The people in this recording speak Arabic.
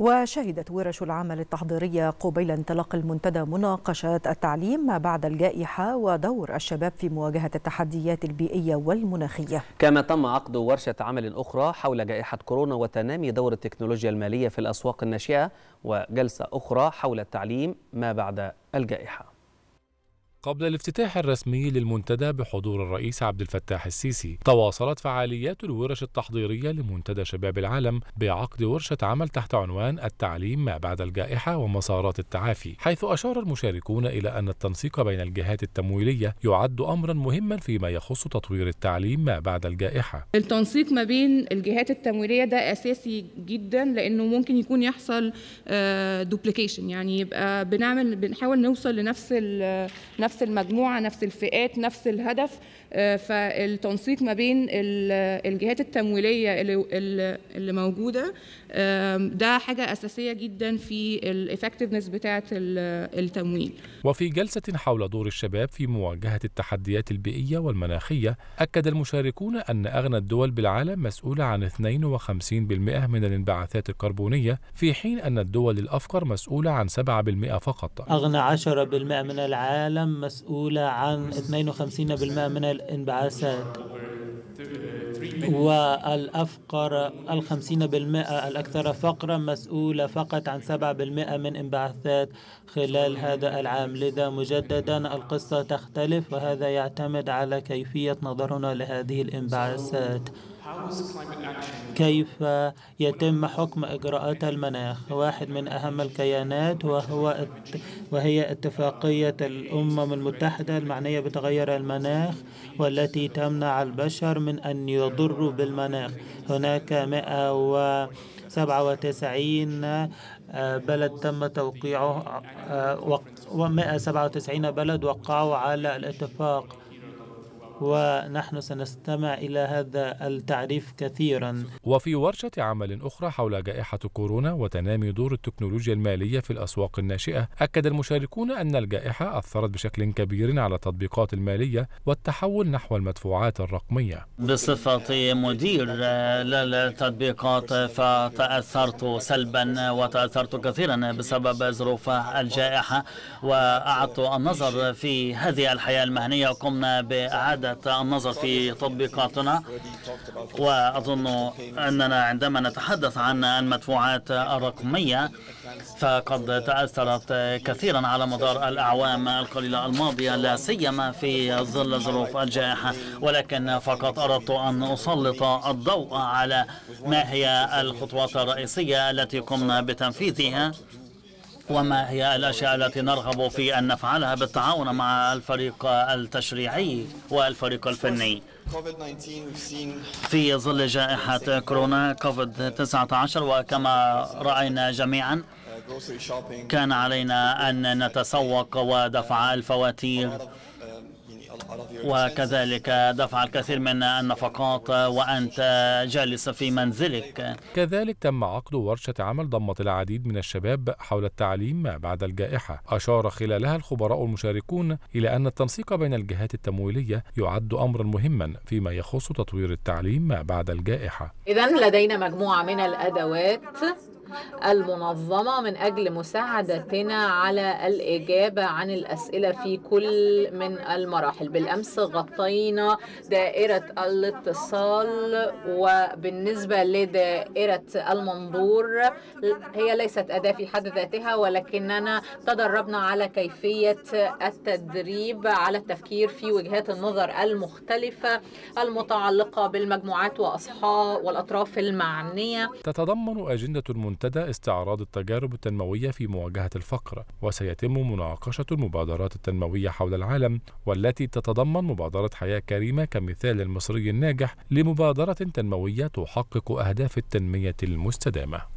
وشهدت ورش العمل التحضيرية قبيل انطلاق المنتدى مناقشات التعليم ما بعد الجائحة ودور الشباب في مواجهة التحديات البيئية والمناخية كما تم عقد ورشة عمل أخرى حول جائحة كورونا وتنامي دور التكنولوجيا المالية في الأسواق الناشئة وجلسة أخرى حول التعليم ما بعد الجائحة قبل الافتتاح الرسمي للمنتدى بحضور الرئيس عبد الفتاح السيسي تواصلت فعاليات الورش التحضيرية لمنتدى شباب العالم بعقد ورشة عمل تحت عنوان التعليم ما بعد الجائحة ومسارات التعافي حيث أشار المشاركون إلى أن التنسيق بين الجهات التمويلية يعد أمرا مهما فيما يخص تطوير التعليم ما بعد الجائحة التنسيق ما بين الجهات التمويلية ده أساسي جدا لأنه ممكن يكون يحصل دوبليكيشن آه، يعني يبقى بنعمل بنحاول نوصل لنفس نفس نفس المجموعه نفس الفئات نفس الهدف آه، فالتنسيق ما بين الجهات التمويليه اللي موجوده ده حاجه اساسيه جدا في الافكتفنس بتاعه التمويل وفي جلسه حول دور الشباب في مواجهه التحديات البيئيه والمناخيه اكد المشاركون ان اغنى الدول بالعالم مسؤوله عن 52% من الانبعاثات الكربونيه في حين ان الدول الافقر مسؤوله عن 7% فقط اغنى 10% من العالم مسؤولة عن 52% من الانبعاثات والأفقر الخمسين بالمئة الأكثر فقرا مسؤولة فقط عن سبعة بالمئة من انبعاثات خلال هذا العام لذا مجددا القصة تختلف وهذا يعتمد على كيفية نظرنا لهذه الانبعاثات كيف يتم حكم إجراءات المناخ واحد من أهم الكيانات وهو وهي اتفاقية الأمم المتحدة المعنية بتغير المناخ والتي تمنع البشر من أن يضروا بالمناخ هناك 197 آه، بلد تم توقيعه آه، و 197 بلد وقعوا على الاتفاق ونحن سنستمع إلى هذا التعريف كثيرا وفي ورشة عمل أخرى حول جائحة كورونا وتنامي دور التكنولوجيا المالية في الأسواق الناشئة أكد المشاركون أن الجائحة أثرت بشكل كبير على التطبيقات المالية والتحول نحو المدفوعات الرقمية بصفتي مدير للتطبيقات فتأثرت سلبا وتأثرت كثيرا بسبب ظروف الجائحة وأعدت النظر في هذه الحياة المهنية وقمنا بإعادة النظر في تطبيقاتنا وأظن أننا عندما نتحدث عن المدفوعات الرقمية فقد تأثرت كثيرا على مدار الأعوام القليلة الماضية لا سيما في ظل ظروف الجائحة ولكن فقط أردت أن أسلط الضوء على ما هي الخطوات الرئيسية التي قمنا بتنفيذها وما هي الأشياء التي نرغب في أن نفعلها بالتعاون مع الفريق التشريعي والفريق الفني في ظل جائحة كورونا كوفيد 19 وكما رأينا جميعا كان علينا أن نتسوق ودفع الفواتير وكذلك دفع الكثير من النفقات وأنت جالس في منزلك كذلك تم عقد ورشة عمل ضمت العديد من الشباب حول التعليم ما بعد الجائحة أشار خلالها الخبراء المشاركون إلى أن التنسيق بين الجهات التمويلية يعد أمرا مهما فيما يخص تطوير التعليم ما بعد الجائحة إذا لدينا مجموعة من الأدوات المنظمة من أجل مساعدتنا على الإجابة عن الأسئلة في كل من المراحل بالأمس غطينا دائرة الاتصال وبالنسبة لدائرة المنظور هي ليست أداة في حد ذاتها ولكننا تدربنا على كيفية التدريب على التفكير في وجهات النظر المختلفة المتعلقة بالمجموعات وأصحاب والأطراف المعنية تتضمن أجندة المنتج ابتدى استعراض التجارب التنموية في مواجهة الفقر وسيتم مناقشة المبادرات التنموية حول العالم والتي تتضمن مبادرة حياة كريمة كمثال المصري الناجح لمبادرة تنموية تحقق أهداف التنمية المستدامة